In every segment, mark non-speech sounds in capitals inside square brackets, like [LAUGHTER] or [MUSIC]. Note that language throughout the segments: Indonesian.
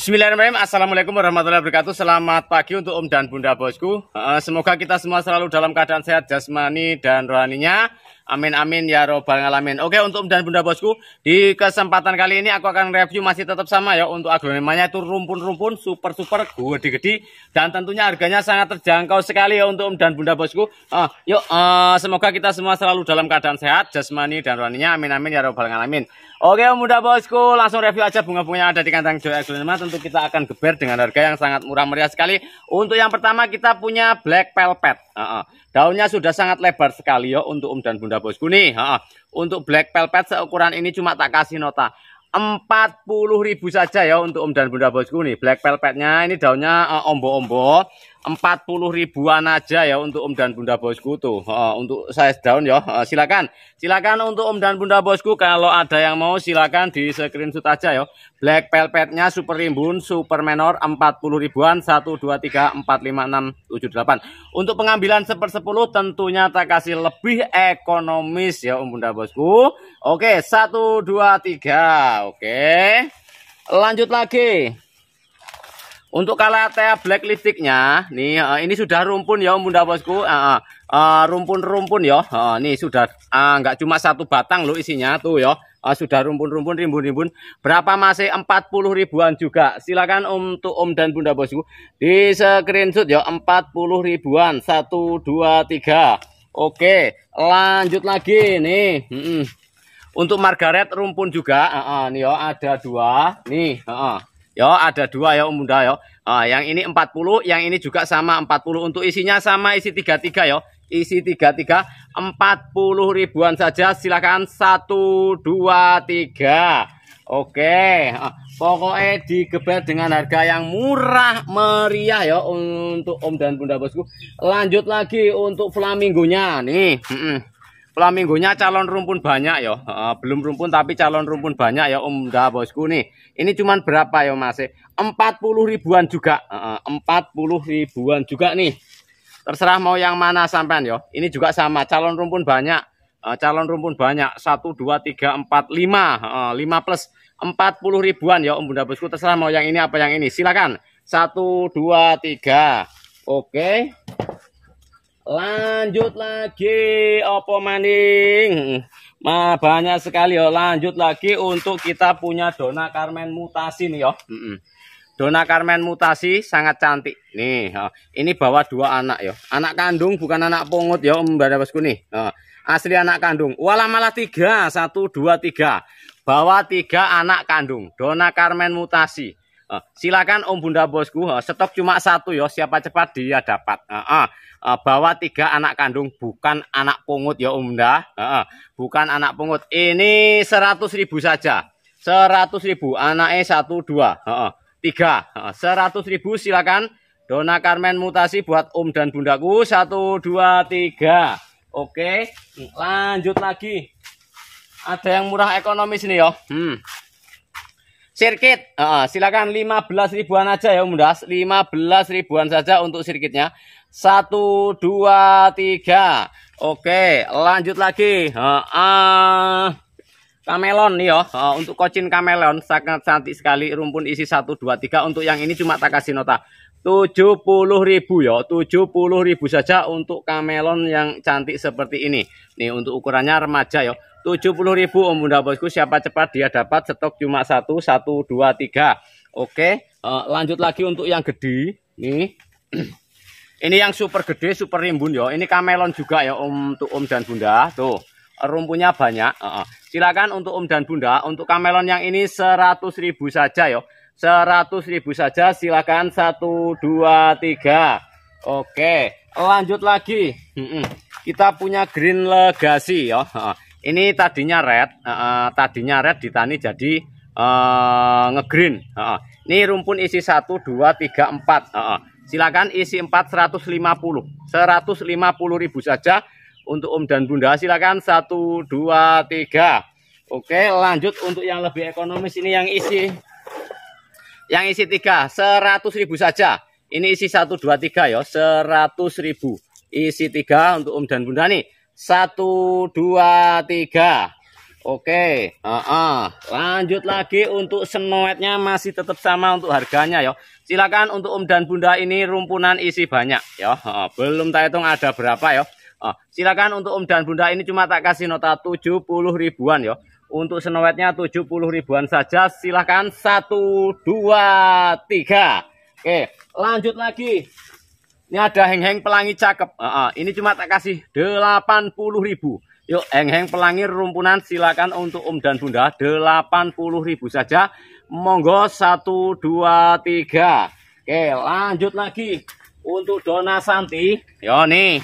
Bismillahirrahmanirrahim. Assalamualaikum warahmatullahi wabarakatuh. Selamat pagi untuk Om dan Bunda Bosku. Eh, semoga kita semua selalu dalam keadaan sehat jasmani dan rohaninya. Amin amin ya robbal alamin. Oke untuk dan bunda bosku di kesempatan kali ini aku akan review masih tetap sama ya untuk agronemanya itu rumpun-rumpun super super gede-gede dan tentunya harganya sangat terjangkau sekali ya untuk dan bunda bosku. Uh, yuk uh, semoga kita semua selalu dalam keadaan sehat jasmani dan rohaninya. Amin amin ya robbal alamin. Oke bunda bosku langsung review aja bunga-bunga yang ada di kandang Joy Agronema tentu kita akan geber dengan harga yang sangat murah meriah sekali. Untuk yang pertama kita punya Black Velvet. Uh, uh. Daunnya sudah sangat lebar sekali ya untuk Om dan Bunda Bosku nih. Uh, uh. Untuk black velvet seukuran ini cuma tak kasih nota 40.000 saja ya untuk Om dan Bunda Bosku nih. Black velvetnya ini daunnya eh, ombo-ombo empat puluh ribuan aja ya untuk Om dan Bunda Bosku tuh. Uh, untuk saya daun ya. Uh, silakan. Silakan untuk Om dan Bunda Bosku kalau ada yang mau silakan di screenshot aja ya. Black Velvetnya super rimbun, super menor empat puluh ribuan satu dua tiga empat lima enam tujuh delapan Untuk pengambilan seper 10 tentunya tak kasih lebih ekonomis ya Om Bunda Bosku. Oke, satu dua tiga Oke. Lanjut lagi. Untuk kalatea black lipsticknya, nih uh, ini sudah rumpun ya bunda bosku, eh, eh, rumpun-rumpun uh, uh, ya, uh, nih sudah uh, cuma satu batang loh isinya tuh ya, uh, sudah rumpun-rumpun rimbun-rimbun. Berapa masih 40 ribuan juga. Silakan om tuh om dan bunda bosku di screenshot ya 40 ribuan satu dua tiga. Oke, lanjut lagi nih. Mm -mm. Untuk Margaret rumpun juga, uh, uh, nih ya ada dua, nih. Uh, uh Ya, ada dua ya Om Bunda ya. Uh, yang ini 40, yang ini juga sama 40 untuk isinya sama isi 33 ya. Isi 33 40 ribuan saja. Silakan 1 2 3. Oke, uh, pokoknya digeber dengan harga yang murah meriah ya untuk Om dan Bunda Bosku. Lanjut lagi untuk flamingonya nih. Flamingonya calon rumpun banyak ya. Uh, belum rumpun tapi calon rumpun banyak ya Om Da bosku nih. Ini cuman berapa ya Mas? 40 ribuan juga. uh, 40 ribuan juga nih. Terserah mau yang mana sampean ya. Ini juga sama calon rumpun banyak. Uh, calon rumpun banyak 1 2 3 4 5 uh, 5 plus 40 ribuan ya Om Bunda Bosku. Terserah mau yang ini apa yang ini. Silakan. 1 2 3. Oke. Okay lanjut lagi opo maning Ma, banyak sekali yo. lanjut lagi untuk kita punya dona Carmen mutasi nih yo dona Carmen mutasi sangat cantik nih ini bawa dua anak yo anak kandung bukan anak pungut yo mbak bosku nih asli anak kandung walah malah tiga satu dua tiga bawa tiga anak kandung dona Carmen mutasi silakan Om Bunda Bosku, stok cuma satu ya, siapa cepat dia dapat. Bawa tiga anak kandung, bukan anak pungut ya Om Bunda, bukan anak pungut. Ini seratus ribu saja, seratus ribu, anaknya satu dua, tiga, seratus ribu silakan. Dona karmen mutasi buat Om dan Bundaku, satu dua tiga. Oke, lanjut lagi. Ada yang murah ekonomis nih ya. Hmm. Sirkit, uh, silakan 15 ribuan aja ya mudah 15 ribuan saja untuk sirkitnya. 1 2 3. Oke, lanjut lagi. Uh, uh, kamelon nih yo. Ya. Uh, untuk kocin kamelon sangat cantik sekali rumpun isi 1 2 3 untuk yang ini cuma tak kasih nota 70 ribu ya 70 ribu saja untuk kamelon yang cantik seperti ini nih untuk ukurannya remaja ya 70 ribu om bunda bosku siapa cepat dia dapat stok cuma satu satu dua tiga oke uh, lanjut lagi untuk yang gede nih [CLEARS THROAT] ini yang super gede super rimbun ya ini kamelon juga ya om untuk om dan bunda tuh rumpunya banyak uh -uh. silakan untuk om dan bunda untuk kamelon yang ini 100.000 saja ya seratus ribu saja silakan satu dua tiga oke lanjut lagi kita punya green legacy ya ini tadinya red tadinya red ditani jadi eh, ngegreen ini rumpun isi satu dua tiga empat silakan isi empat seratus lima puluh seratus lima puluh ribu saja untuk om dan bunda silakan satu dua tiga oke lanjut untuk yang lebih ekonomis ini yang isi yang isi tiga seratus ribu saja ini isi satu dua tiga ya seratus ribu isi tiga untuk om dan bunda nih satu dua tiga Oke, uh -uh. lanjut lagi untuk senoetnya masih tetap sama untuk harganya ya. Silakan untuk Om dan Bunda ini rumpunan isi banyak ya. Uh, belum tak hitung ada berapa ya. Uh, silakan untuk Om dan Bunda ini cuma tak kasih nota tujuh puluh ribuan ya. Untuk senowetnya 70 ribuan saja. Silahkan. 1, 2, 3. Oke, lanjut lagi. Ini ada heng-heng pelangi cakep. Uh -uh. Ini cuma tak kasih 80 ribu. Yuk, heng-heng pelangi rumpunan silakan untuk Om dan Bunda 80 ribu saja. Monggo 1 2 3. Oke, lanjut lagi untuk Dona Santi. Yo nih.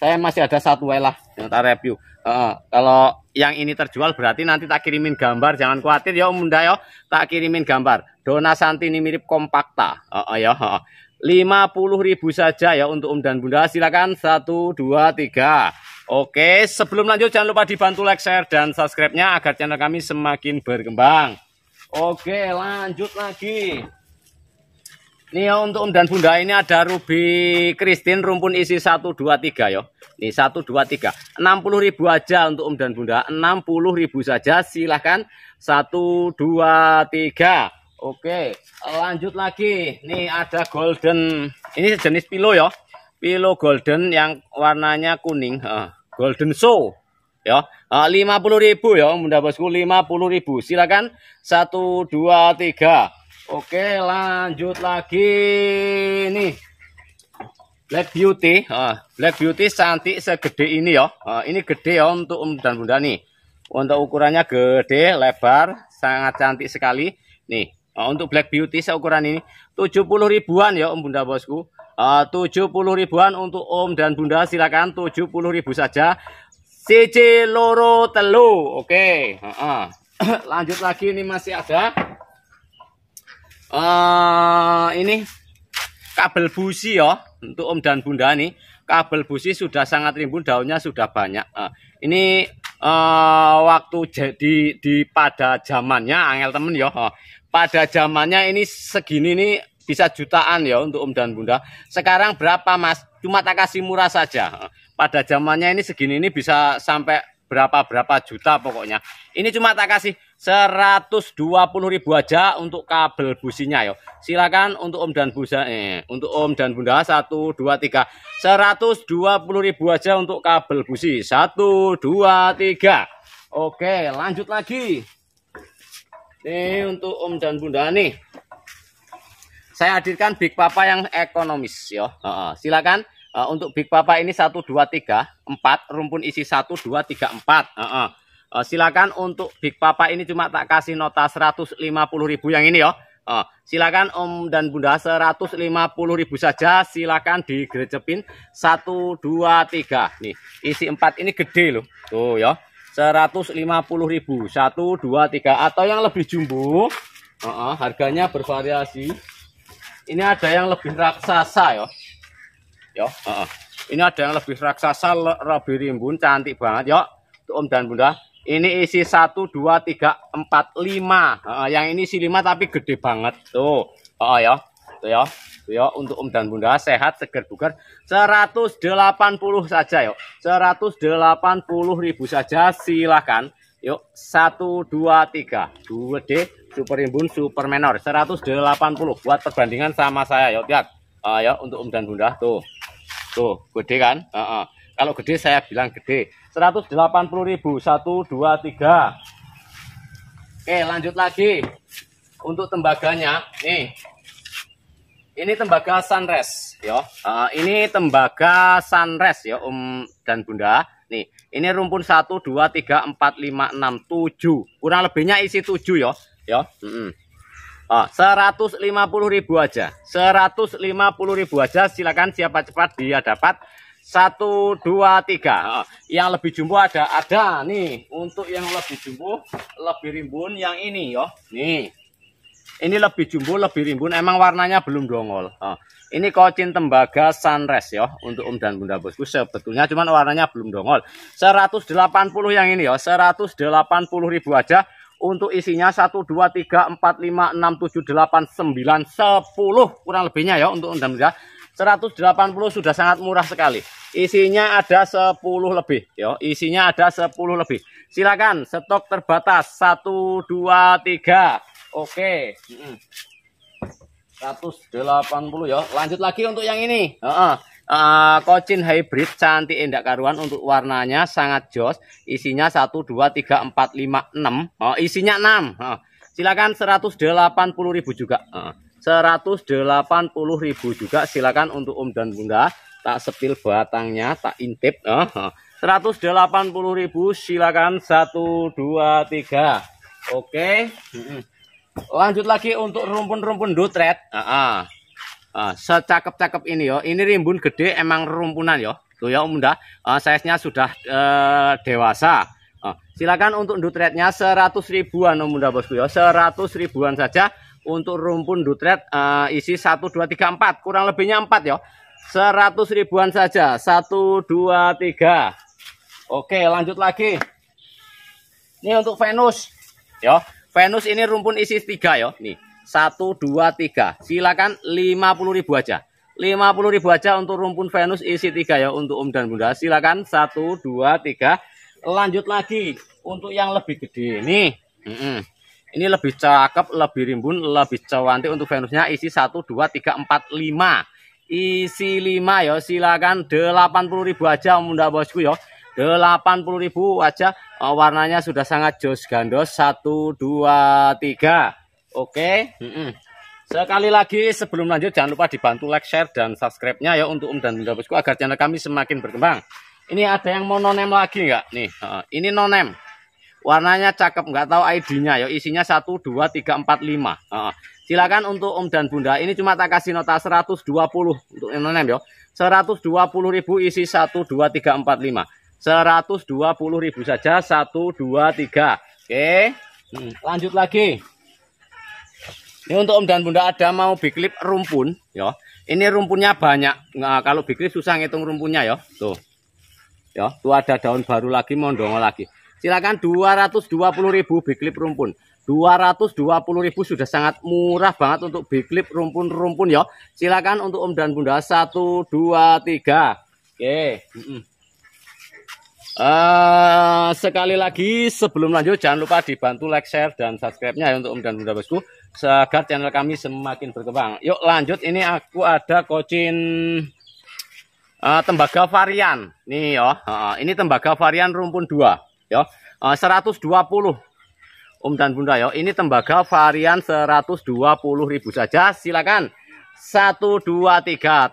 Saya masih ada satu lah yang tak review. Uh, kalau yang ini terjual berarti nanti tak kirimin gambar jangan khawatir ya Om Bunda ya tak kirimin gambar Dona Santi ini mirip kompakta oh, oh, ya oh. ribu saja ya untuk Om dan Bunda silakan 1 2 3 Oke sebelum lanjut jangan lupa dibantu like share dan subscribe-nya agar channel kami semakin berkembang Oke lanjut lagi Nih ya untuk Om dan Bunda ini ada Ruby Christine rumpun isi 1 2 3 ya Nih, satu, dua, tiga. Enam puluh ribu aja untuk om dan bunda. Enam puluh ribu saja, silahkan. Satu, dua, tiga. Oke, lanjut lagi. Nih, ada golden. Ini jenis pilo ya. Pilo golden yang warnanya kuning. golden show. Ya, lima puluh ribu ya, bunda bosku. Lima puluh ribu. Silahkan. Satu, dua, tiga. Oke, lanjut lagi. Nih, Black Beauty, uh, Black Beauty cantik segede ini ya. Uh, ini gede ya untuk om dan bunda nih. Untuk ukurannya gede, lebar, sangat cantik sekali. Nih, uh, untuk Black Beauty seukuran ini 70 ribuan ya om bunda bosku. Uh, 70 ribuan untuk om dan bunda silakan 70 ribu saja. CC loro telu, oke. Okay. Uh, uh. Lanjut lagi ini masih ada. Uh, ini kabel busi ya untuk om dan bunda nih kabel busi sudah sangat rimbun daunnya sudah banyak uh, ini uh, waktu jadi di pada zamannya angel temen ya ah, pada zamannya ini segini nih bisa jutaan ya untuk om dan bunda sekarang berapa mas cuma tak kasih murah saja ah, pada zamannya ini segini ini bisa sampai berapa-berapa juta pokoknya. Ini cuma tak kasih 120 ribu aja untuk kabel businya yo. Silakan untuk Om dan Bunda eh untuk Om dan Bunda 1 2 3 120 ribu aja untuk kabel busi. 1 2 3. Oke, lanjut lagi. Ini untuk Om dan Bunda nih. Saya hadirkan Big Papa yang ekonomis yo. Uh, silakan Uh, untuk Big Papa ini 1, 2, 3, 4. Rumpun isi 1, 2, 3, 4. Uh -uh. Uh, silakan untuk Big Papa ini cuma tak kasih nota 150 ribu yang ini ya. Uh, silakan Om dan Bunda 150 ribu saja silakan digrecepin 1 2 3. Nih, isi 4 ini gede loh. Tuh ya. 150 ribu 1 2 3 atau yang lebih jumbo. Uh -uh, harganya bervariasi. Ini ada yang lebih raksasa ya. Ya, uh -uh. Ini ada yang lebih raksasa, lebih rimbun, cantik banget, ya. Om dan Bunda. Ini isi 1 2 3 4 5. Uh, yang ini isi 5 tapi gede banget. Tuh. Oh, uh, ya. Tuh ya. Tuh ya untuk Om dan Bunda sehat, seger bugar 180 saja, yuk. 180 ribu saja silahkan Yuk, 1 2 3. 2D super rimbun super menor 180 buat perbandingan sama saya, yuk. Lihat. Uh, ya untuk Om dan Bunda tuh. Tuh, gede kan? Uh -uh. Kalau gede saya bilang gede. 180.000 1 2 3. Oke, lanjut lagi. Untuk tembaganya, nih. Ini tembaga Sunres, ya. Uh, ini tembaga Sunres ya, Om dan Bunda. Nih, ini rumpun 1 2 3 4 5 6 7. Kurang lebihnya isi 7 ya, ya. Mm -mm. Oh, ah, 150 ribu aja. 150 ribu aja. Silakan siapa cepat dia dapat. Satu, dua, tiga. Ah, yang lebih jumbo ada. Ada nih. Untuk yang lebih jumbo, lebih rimbun yang ini yo. Nih. Ini lebih jumbo, lebih rimbun. Emang warnanya belum dongol. Oh. Ini kocin tembaga sunrise ya untuk Om dan Bunda Bosku. Sebetulnya cuman warnanya belum dongol. 180 yang ini ya. 180 ribu aja. Untuk isinya 1, 2, 3, 4, 5, 6, 7, 8, 9, 10 kurang lebihnya ya untuk undang ya. 180 sudah sangat murah sekali. Isinya ada 10 lebih ya. Isinya ada 10 lebih. Silakan stok terbatas 1 2 3. Oke. 180 ya. Lanjut lagi untuk yang ini. Uh -uh. Uh, kocin hybrid cantik indah eh, karuan untuk warnanya sangat jos. Isinya 1 2 3 4 5 6. Oh, isinya 6. Oh. Silakan 180.000 juga. Oh. 180.000 juga silakan untuk Om dan Bunda. Tak sepil batangnya, tak intip. Oh. oh. 180.000 silakan 1 2 3. Oke. Lanjut lagi untuk rumpun-rumpun dutret. Uh ah, -uh. Ah. Uh, secakep-cakep ini yo. Ini rimbun gede emang rumpunan yo. Tuh ya Om Bunda, uh, size-nya sudah uh, dewasa. Uh, silakan untuk dutretnya 100 ribuan Om Bunda Bosku yo. 100 ribuan saja untuk rumpun dutret uh, eh, isi 1 2 3 4, kurang lebihnya 4 yo. 100 ribuan saja. 1 2 3. Oke, lanjut lagi. Ini untuk Venus. Yo, Venus ini rumpun isi 3 yo. Nih. Satu, dua, tiga. Silakan lima puluh ribu aja. Lima puluh ribu aja untuk rumpun Venus isi tiga ya untuk Om dan Bunda. Silakan satu, dua, tiga. Lanjut lagi untuk yang lebih gede ini, Ini lebih cakep, lebih rimbun, lebih cantik untuk Venusnya isi satu, dua, tiga, empat, lima. Isi lima ya. Silakan delapan puluh ribu aja Om Bunda Bosku ya. ribu aja oh, warnanya sudah sangat jos gandos 1 2 3 Oke. Mm -mm. Sekali lagi sebelum lanjut jangan lupa dibantu like, share dan subscribe-nya ya untuk Om dan Bunda Bosku agar channel kami semakin berkembang. Ini ada yang mau nonem lagi nggak? Nih, uh, ini nonem. Warnanya cakep, nggak tahu ID-nya ya. Isinya 1 2 3 4 5. Uh, silakan untuk Om dan Bunda. Ini cuma tak kasih nota 120 untuk nonem ya. 120.000 isi 1 2 3 4 5. 120.000 saja 1 2 3. Oke. Okay. Hmm, lanjut lagi. Ini ya, untuk Om dan Bunda ada mau biklip rumpun, ya. Ini rumpunnya banyak. Nah, kalau biklip susah ngitung rumpunnya, ya. Tuh. Ya, tuh ada daun baru lagi, mondong lagi. Silakan 220.000 biklip rumpun. 220.000 sudah sangat murah banget untuk biklip rumpun-rumpun ya. Silakan untuk Om dan Bunda 1 2 3. Oke. Okay. Mm -mm. Eh, sekali lagi sebelum lanjut jangan lupa dibantu like, share dan subscribe-nya ya untuk Om dan Bunda Bosku agar channel kami semakin berkembang. Yuk lanjut ini aku ada kocin uh, tembaga varian. Nih yo, uh, ini tembaga varian rumpun 2 yo. Eh, uh, 120 Om dan Bunda yo. Ini tembaga varian ribu saja. Silakan. satu dua tiga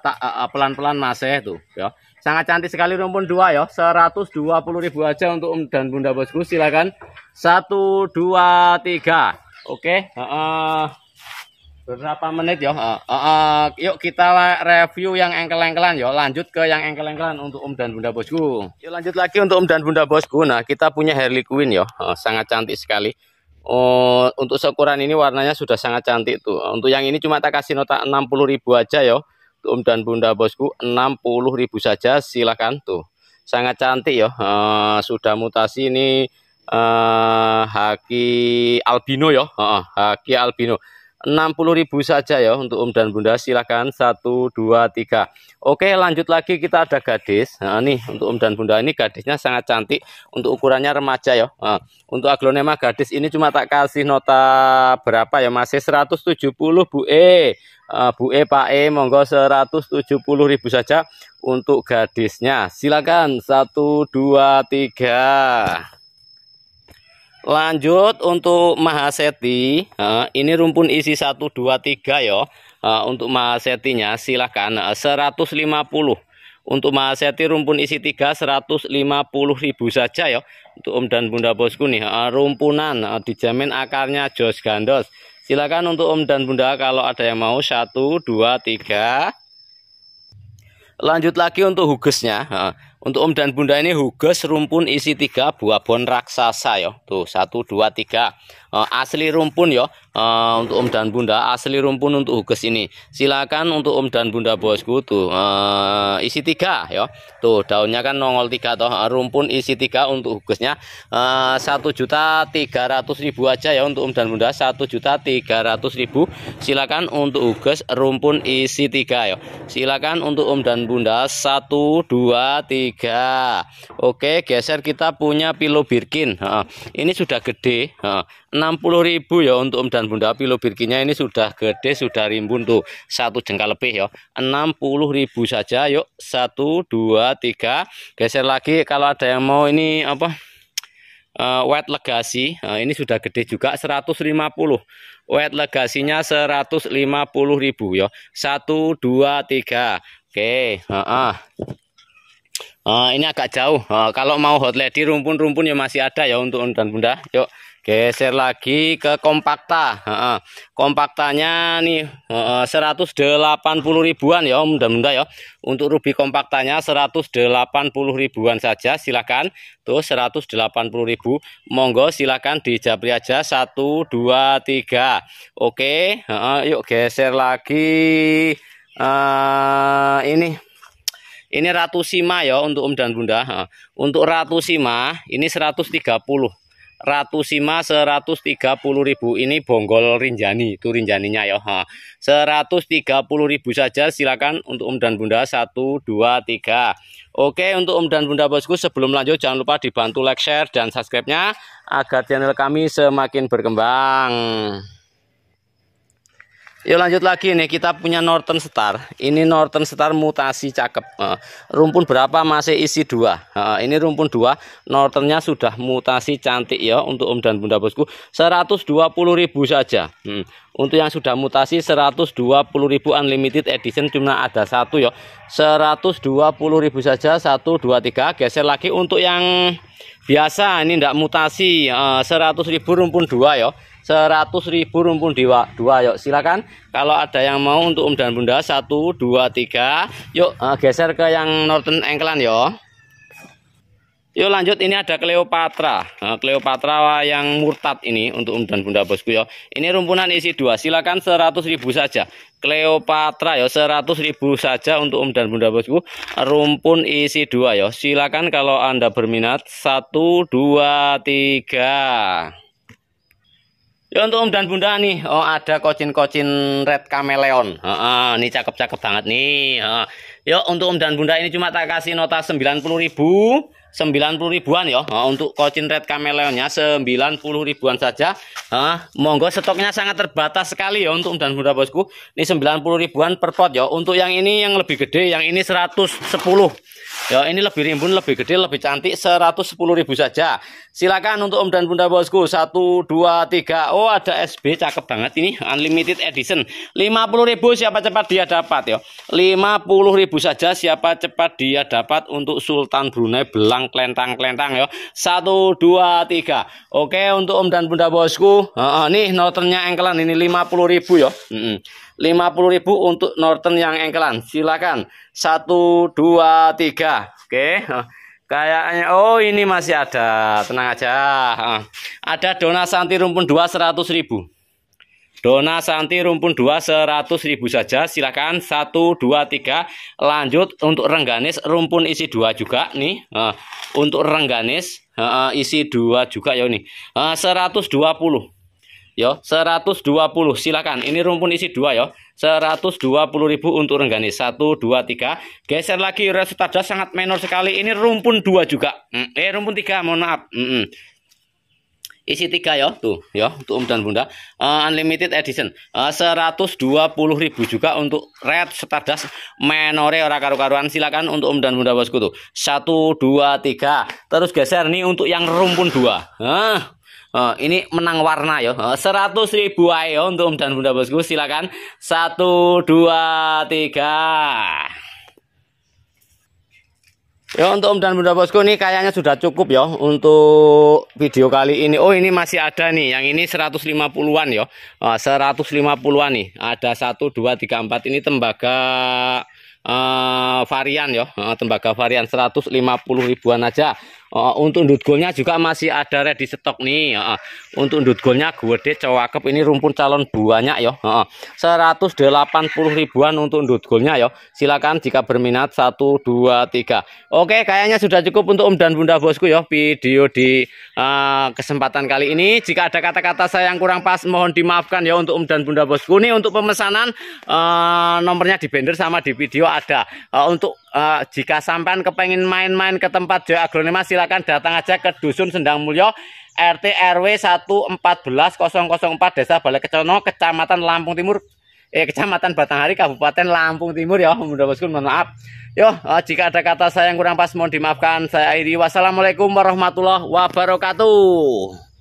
pelan-pelan masih tuh ya. Sangat cantik sekali rumpun dua ya. 120 ribu aja untuk Om um dan Bunda Bosku. Silakan. satu dua tiga Oke, uh, berapa menit ya? Uh, uh, yuk kita review yang engkel-engkelan ya. Lanjut ke yang engkel-engkelan untuk Om um dan Bunda Bosku. Yuk lanjut lagi untuk Om um dan Bunda Bosku. Nah, kita punya Harley Quinn ya. Uh, sangat cantik sekali. Oh, untuk seukuran ini warnanya sudah sangat cantik tuh. Untuk yang ini cuma tak kasih nota 60.000 aja ya. Om dan Bunda Bosku 60.000 saja silakan tuh sangat cantik ya uh, sudah mutasi ini uh, haki albino ya uh, haki albino 60.000 saja ya untuk Om dan Bunda. Silakan 1 2 3. Oke, lanjut lagi kita ada gadis. Nah, nih untuk Om dan Bunda ini gadisnya sangat cantik untuk ukurannya remaja ya. Nah, untuk aglonema gadis ini cuma tak kasih nota berapa ya? Masih 170 Bu E. Uh, Bu E Pak E monggo 170.000 saja untuk gadisnya. Silakan 1 2 3. Lanjut untuk Mahaseti, ini rumpun isi 1 2 3 ya. untuk Mahasetinya silahkan 150. Untuk Mahaseti rumpun isi 3 ribu saja ya. Untuk Om dan Bunda Bosku nih, rumpunan dijamin akarnya jos gandos. Silahkan untuk Om dan Bunda kalau ada yang mau 1 2 3 Lanjut lagi untuk hugesnya. Untuk om dan bunda ini hugas rumpun isi tiga buah bon raksasa ya. Tuh satu dua tiga eh, asli rumpun ya. untuk om dan bunda asli rumpun untuk hugas ini. Silakan untuk om dan bunda bosku tuh eh, isi tiga ya. Tuh daunnya kan nongol tiga toh rumpun isi tiga untuk hugasnya satu juta tiga ratus ribu aja ya untuk om dan bunda satu juta tiga ratus ribu. Silakan untuk hugas rumpun isi tiga ya. Silakan untuk om dan bunda satu dua tiga tiga oke geser kita punya pilo birkin ini sudah gede 60.000 ya untuk om dan bunda pilo birkinnya ini sudah gede sudah rimbun tuh satu jengkal lebih ya 60.000 saja yuk satu dua tiga geser lagi kalau ada yang mau ini apa uh, wet legasi uh, ini sudah gede juga 150 wet legasinya 150.000 ya 1 2 3 oke okay. uh -uh. Uh, ini agak jauh. Uh, kalau mau hot lady rumpun-rumpun ya masih ada ya untuk dan bunda. Yuk geser lagi ke kompakta. Uh, uh. Kompaktanya nih uh, 180 ribuan ya om dan bunda ya. Untuk ruby kompaktanya 180 ribuan saja. Silakan tuh 180 ribu. Monggo silakan dijapri aja 1, 2, 3 Oke. Uh, uh, yuk geser lagi. Uh, ini ini Ratu Sima ya untuk Om dan Bunda. Untuk Ratu Sima ini 130. Ratu Sima ribu ini bonggol rinjani, itu rinjaninya ya. 130 ribu saja silakan untuk Om dan Bunda 1 2 3. Oke, untuk Om dan Bunda Bosku sebelum lanjut jangan lupa dibantu like, share dan subscribe-nya agar channel kami semakin berkembang. Yuk lanjut lagi nih kita punya Northern Star. Ini Northern Star mutasi cakep. Eh, rumpun berapa masih isi dua. Eh, ini rumpun dua. Northernnya sudah mutasi cantik ya untuk Om dan Bunda Bosku. ribu saja. Hmm. Untuk yang sudah mutasi ribu unlimited edition cuma ada satu ya. ribu saja 1 2 3 geser lagi untuk yang biasa ini tidak mutasi 100 eh, ribu rumpun dua ya seratus ribu rumpun dewa dua yuk silakan kalau ada yang mau untuk om um dan bunda satu dua tiga yuk uh, geser ke yang Northern England yo yuk lanjut ini ada Cleopatra nah, Cleopatra yang murtad ini untuk om um dan bunda bosku yo ini rumpunan isi dua silakan seratus ribu saja Cleopatra yo seratus ribu saja untuk om um dan bunda bosku rumpun isi dua yo silakan kalau anda berminat satu dua tiga Ya untuk om dan bunda nih, oh ada kocin-kocin red kameleon. uh, ini cakep-cakep banget nih. Uh. Yuk ya, untuk om dan bunda ini cuma tak kasih nota 90 ribu. 90 ribuan ya. Oh untuk kocin red kameleonnya 90 ribuan saja. Uh, monggo stoknya sangat terbatas sekali ya untuk om dan bunda bosku. Ini 90 ribuan per pot ya. Untuk yang ini yang lebih gede, yang ini 110. Ya, ini lebih rimbun, lebih gede, lebih cantik 110.000 saja. Silakan untuk Om dan Bunda Bosku. 1 2 3. Oh, ada SB cakep banget ini, unlimited edition. 50.000 siapa cepat dia dapat ya. 50.000 saja siapa cepat dia dapat untuk Sultan Brunei belang klentang-klentang ya. 1 2 3. Oke, untuk Om dan Bunda Bosku. uh, nih noternya engkelan ini 50.000 ya. Uh -uh puluh ribu untuk Norton yang engkelan. Silakan. satu dua tiga Oke. Kayaknya oh ini masih ada. Tenang aja. Ada dona santi rumpun dua seratus ribu. Dona Santi rumpun dua seratus ribu saja. Silakan satu dua tiga lanjut untuk rengganis rumpun isi dua juga nih. Eh, untuk rengganis eh, eh, isi dua juga ya ini. seratus dua puluh ya 120 silakan ini rumpun isi dua ya 120.000 untuk rengganis 1 2 3 geser lagi resultada sangat menor sekali ini rumpun dua juga mm, eh rumpun tiga mohon maaf mm -mm. isi tiga ya, tuh ya, untuk om dan bunda uh, unlimited edition eh, uh, 120.000 juga untuk red stardust menore ora karu-karuan silakan untuk om dan bunda bosku tuh 1 2 3 terus geser nih untuk yang rumpun dua. Uh, Uh, ini menang warna ya. Seratus ribu ayo untuk Om dan Bunda Bosku. Silakan. Satu, dua, tiga. Ya untuk Om dan Bunda Bosku ini kayaknya sudah cukup ya untuk video kali ini. Oh ini masih ada nih. Yang ini 150-an ya. Uh, 150-an nih. Ada satu, dua, tiga, empat. Ini tembaga uh, varian ya. Uh, tembaga varian 150 ribuan aja. Oh, untuk dudgolnya juga masih ada ready stok nih. Oh, oh. untuk dudgolnya gede cowakep ini rumpun calon banyak yo. Oh, 180 ribuan untuk dudgolnya yo. Silakan jika berminat 1 2 3. Oke, kayaknya sudah cukup untuk Om dan Bunda Bosku yo. video di uh, kesempatan kali ini. Jika ada kata-kata saya yang kurang pas mohon dimaafkan ya untuk Om dan Bunda Bosku. Ini untuk pemesanan uh, nomornya di banner sama di video ada. Uh, untuk uh, jika sampean kepengen main-main ke tempat Jaya Agronema silakan datang aja ke Dusun Sendang Mulyo RT RW 14004 Desa Balai Kecono Kecamatan Lampung Timur eh Kecamatan Batanghari Kabupaten Lampung Timur ya mudah mudahan mohon maaf yo uh, jika ada kata saya yang kurang pas mohon dimaafkan saya Airi wassalamualaikum warahmatullahi wabarakatuh